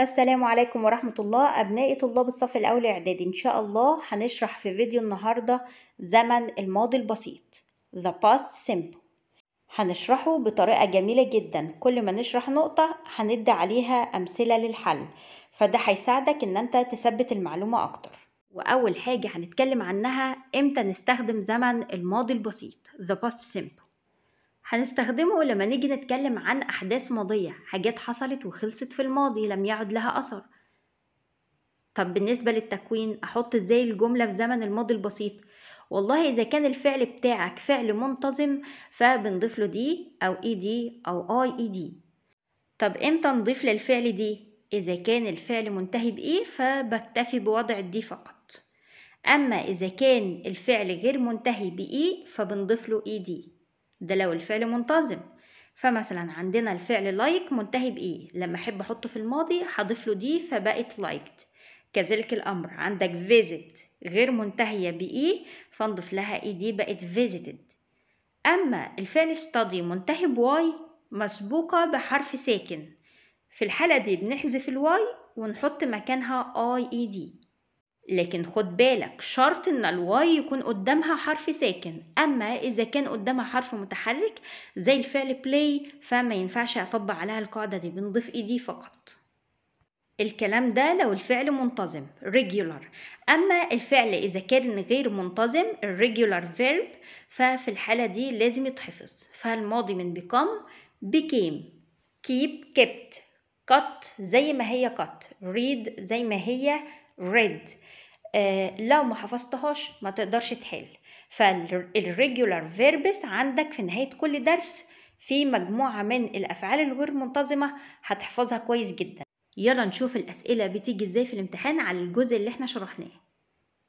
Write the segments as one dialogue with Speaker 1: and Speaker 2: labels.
Speaker 1: السلام عليكم ورحمة الله أبنائي طلاب الصف الأول إعدادي إن شاء الله هنشرح في فيديو النهاردة زمن الماضي البسيط The Past Simple هنشرحه بطريقة جميلة جدا كل ما نشرح نقطة هندي عليها أمثلة للحل فده هيساعدك إن أنت تثبت المعلومة أكتر وأول حاجة هنتكلم عنها إمتى نستخدم زمن الماضي البسيط The Past Simple هنستخدمه لما نيجي نتكلم عن أحداث ماضية حاجات حصلت وخلصت في الماضي لم يعد لها أثر طب بالنسبة للتكوين أحط إزاي الجملة في زمن الماضي البسيط والله إذا كان الفعل بتاعك فعل منتظم فبنضيف له دي أو إي e دي أو آي إي دي طب إمتى نضيف للفعل دي؟ إذا كان الفعل منتهي بإيه فبكتفي بوضع الدي فقط أما إذا كان الفعل غير منتهي بإيه فبنضيف له إي e دي ده لو الفعل منتظم فمثلا عندنا الفعل لايك like منتهي بإيه لما أحب أحطه في الماضي هضيف له دي فبقت لايكت كذلك الأمر عندك فيزيت غير منتهية بإيه فنضيف لها إيه دي بقت فيزيتد أما الفعل study منتهي بواي مسبوقة بحرف ساكن في الحالة دي بنحذف الواي ونحط مكانها اي اي دي لكن خد بالك شرط ان الواي يكون قدامها حرف ساكن اما اذا كان قدامها حرف متحرك زي الفعل بلاي فما ينفعش اطبق عليها القاعده دي بنضيف ايدي فقط الكلام ده لو الفعل منتظم regular أما الفعل إذا كان غير منتظم regular verb ففي الحالة دي لازم يتحفظ فالماضي من become became keep kept cut زي ما هي cut read زي ما هي red آه لو ما حفظتهاش ما تقدرش تحل فالريجولار فيربس عندك في نهاية كل درس في مجموعة من الأفعال الغير منتظمة هتحفظها كويس جدا يلا نشوف الأسئلة بتيجي ازاي في الامتحان على الجزء اللي احنا شرحناه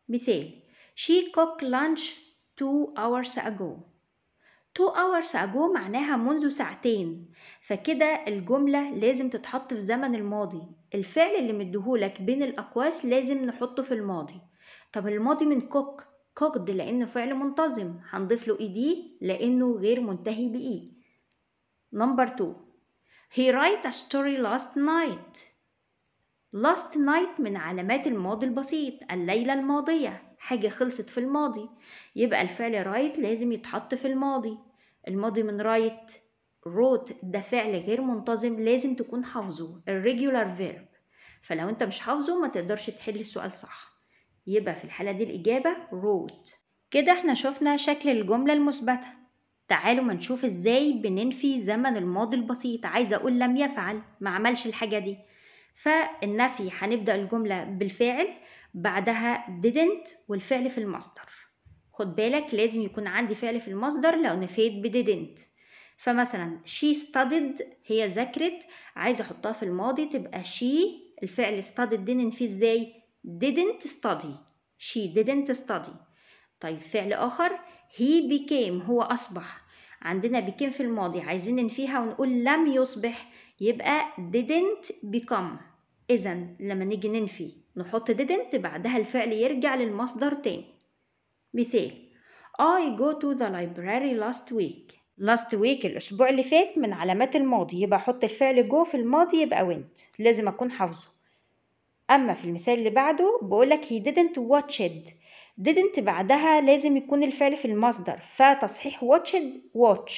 Speaker 1: مثال She cooked lunch two hours ago تو hours ago معناها منذ ساعتين فكده الجملة لازم تتحط في زمن الماضي الفعل اللي مديهولك بين الأقواس لازم نحطه في الماضي طب الماضي من cook cooked لأنه فعل منتظم هنضيف له إيدي e لأنه غير منتهي بإي نمبر 2 He write a story last night last night من علامات الماضي البسيط الليلة الماضية حاجة خلصت في الماضي يبقى الفعل رايت لازم يتحط في الماضي الماضي من رايت روت ده فعل غير منتظم لازم تكون حافظه الريجولار فيرب فلو انت مش حافظه ما تقدرش تحل السؤال صح يبقى في الحالة دي الإجابة روت كده احنا شفنا شكل الجملة المثبتة تعالوا ما نشوف ازاي بننفي زمن الماضي البسيط عايزة أقول لم يفعل ما عملش الحاجة دي فالنفي هنبدأ الجملة بالفعل بعدها didn't والفعل في المصدر خد بالك لازم يكون عندي فعل في المصدر لو نفيت بديدنت فمثلا she studied هي ذاكرت عايزة احطها في الماضي تبقى she الفعل studied دي ننفيه ازاي didn't study she didn't study طيب فعل اخر he became هو اصبح عندنا became في الماضي عايزين ننفيها ونقول لم يصبح يبقى didn't become اذا لما نيجي ننفي نحط didn't بعدها الفعل يرجع للمصدر تاني مثال I go to the library last week last week الأسبوع اللي فات من علامات الماضي يبقى أحط الفعل go في الماضي يبقى went لازم أكون حافظه أما في المثال اللي بعده بقولك he didn't watch it didn't بعدها لازم يكون الفعل في المصدر فتصحيح watch it watch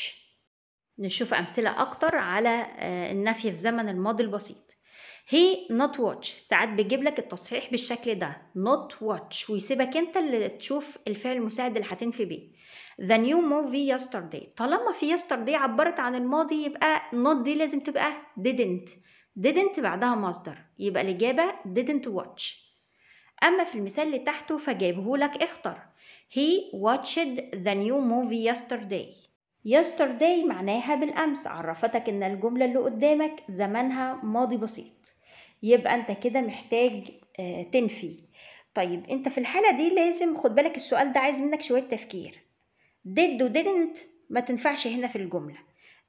Speaker 1: نشوف أمثلة أكتر على آه، النفي في زمن الماضي البسيط هي نوت واتش ساعات بيجيب لك التصحيح بالشكل ده نوت واتش ويسيبك انت اللي تشوف الفعل المساعد اللي هتنفي بيه ذا نيو موفي yesterday طالما في yesterday عبرت عن الماضي يبقى not دي لازم تبقى didn't didn't بعدها مصدر يبقى الإجابة didn't watch أما في المثال اللي تحته فجايبه لك اختر he watched the new movie yesterday yesterday معناها بالأمس عرفتك إن الجملة اللي قدامك زمنها ماضي بسيط يبقى انت كده محتاج آه، تنفي طيب انت في الحالة دي لازم خد بالك السؤال ده عايز منك شوية تفكير did و didn't ما تنفعش هنا في الجملة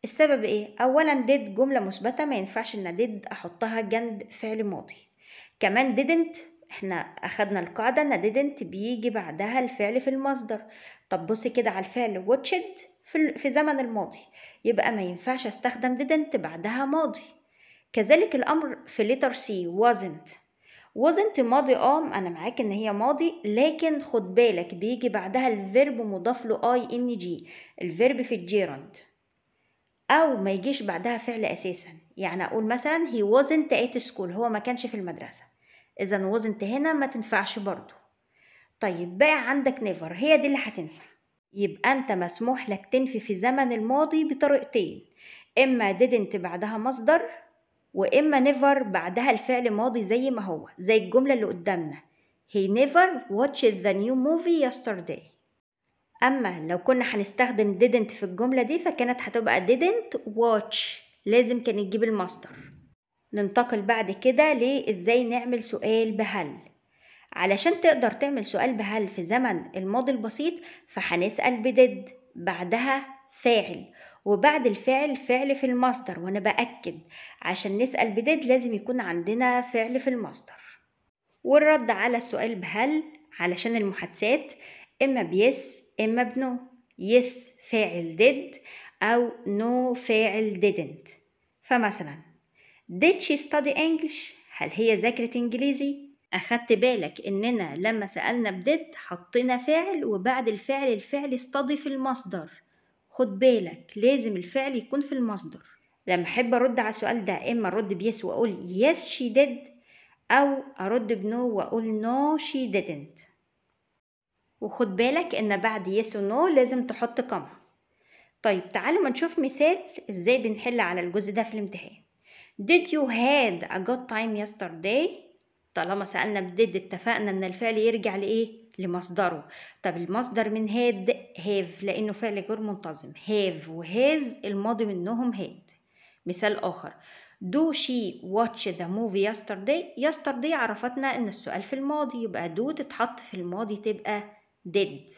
Speaker 1: السبب ايه؟ اولا did جملة مثبتة ما ينفعش ان did احطها جنب فعل ماضي كمان didn't احنا اخدنا القاعدة ان didn't بيجي بعدها الفعل في المصدر طب بص كده على الفعل watched في زمن الماضي يبقى ما ينفعش استخدم didn't بعدها ماضي كذلك الأمر في letter C wasn't wasn't ماضي اه أنا معاك إن هي ماضي لكن خد بالك بيجي بعدها الفيرب مضاف له اي ان جي الفيرب في الجيرند أو ما يجيش بعدها فعل أساسا يعني أقول مثلا he wasn't at school هو ما كانش في المدرسة إذا wasn't هنا ما تنفعش برضه طيب بقى عندك never هي دي اللي هتنفع يبقى أنت مسموح لك تنفي في زمن الماضي بطريقتين إما didn't بعدها مصدر واما نيفر بعدها الفعل ماضي زي ما هو زي الجمله اللي قدامنا he never watched the new movie yesterday اما لو كنا هنستخدم didn't في الجمله دي فكانت هتبقى didn't watch لازم كان نجيب المصدر ننتقل بعد كده لازاي نعمل سؤال بهل علشان تقدر تعمل سؤال بهل في زمن الماضي البسيط فهنسأل بدد بعدها فاعل وبعد الفعل فعل في المصدر وأنا بأكد عشان نسأل بديد لازم يكون عندنا فعل في المصدر والرد على السؤال بهل علشان المحادثات إما بيس إما بنو يس فاعل ديد أو نو فاعل ديدنت فمثلا did she study English هل هي ذاكرة إنجليزي؟ أخدت بالك إننا لما سألنا بديد حطينا فاعل وبعد الفعل الفعل استضي في المصدر خد بالك لازم الفعل يكون في المصدر لما احب ارد على السؤال ده اما ارد بيس واقول يس شي ديد او ارد بنو واقول نو شي ديدنت وخد بالك ان بعد يس ونو لازم تحط كما طيب تعالوا ما نشوف مثال ازاي بنحل على الجزء ده في الامتحان did you had a good time yesterday طالما سألنا بديد اتفقنا ان الفعل يرجع لايه لمصدره طب المصدر من هاد هاف لانه فعل غير منتظم هاف وهاز الماضي منهم هاد مثال اخر do she watch the movie yesterday yesterday عرفتنا ان السؤال في الماضي يبقى do تتحط في الماضي تبقى did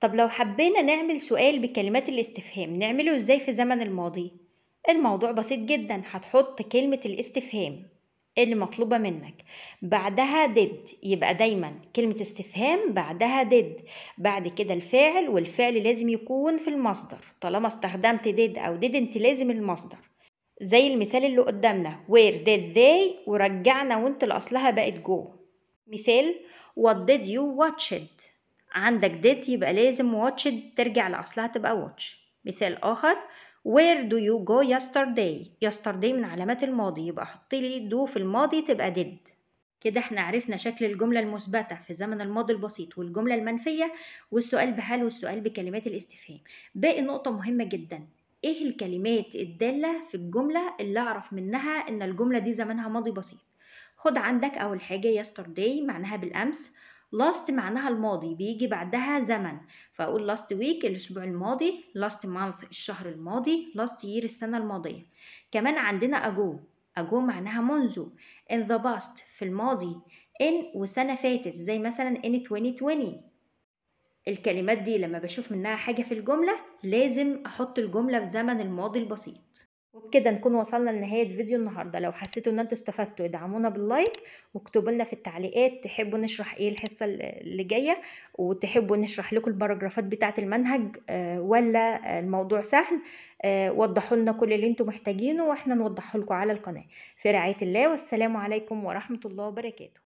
Speaker 1: طب لو حبينا نعمل سؤال بكلمات الاستفهام نعمله ازاي في زمن الماضي الموضوع بسيط جدا هتحط كلمة الاستفهام اللي مطلوبة منك بعدها did يبقى دايما كلمة استفهام بعدها did بعد كده الفاعل والفعل لازم يكون في المصدر طالما استخدمت did أو didn't لازم المصدر زي المثال اللي قدامنا where did they ورجعنا وانت لأصلها بقت go مثال what did you watch it عندك did يبقى لازم watch it ترجع لأصلها تبقى watch مثال آخر where do you go yesterday yesterday من علامات الماضي يبقى حط لي do في الماضي تبقى did كده احنا عرفنا شكل الجملة المثبتة في زمن الماضي البسيط والجملة المنفية والسؤال بحال والسؤال بكلمات الاستفهام باقي نقطة مهمة جدا ايه الكلمات الدالة في الجملة اللي اعرف منها ان الجملة دي زمنها ماضي بسيط خد عندك اول حاجة yesterday معناها بالامس last معناها الماضي بيجي بعدها زمن فأقول last week الأسبوع الماضي last month الشهر الماضي last year السنة الماضية كمان عندنا ago ago معناها منذ in the past في الماضي in وسنة فاتت زي مثلا in 2020 الكلمات دي لما بشوف منها حاجة في الجملة لازم أحط الجملة في زمن الماضي البسيط وبكده نكون وصلنا لنهاية فيديو النهاردة لو حسيتوا ان انتوا استفدتوا ادعمونا باللايك واكتبوا لنا في التعليقات تحبوا نشرح ايه الحصة اللي جاية وتحبوا نشرح لكم الباراجرافات بتاعة المنهج آه، ولا الموضوع سهل آه، وضحوا لنا كل اللي انتوا محتاجينه واحنا نوضحه لكم على القناة في رعاية الله والسلام عليكم ورحمة الله وبركاته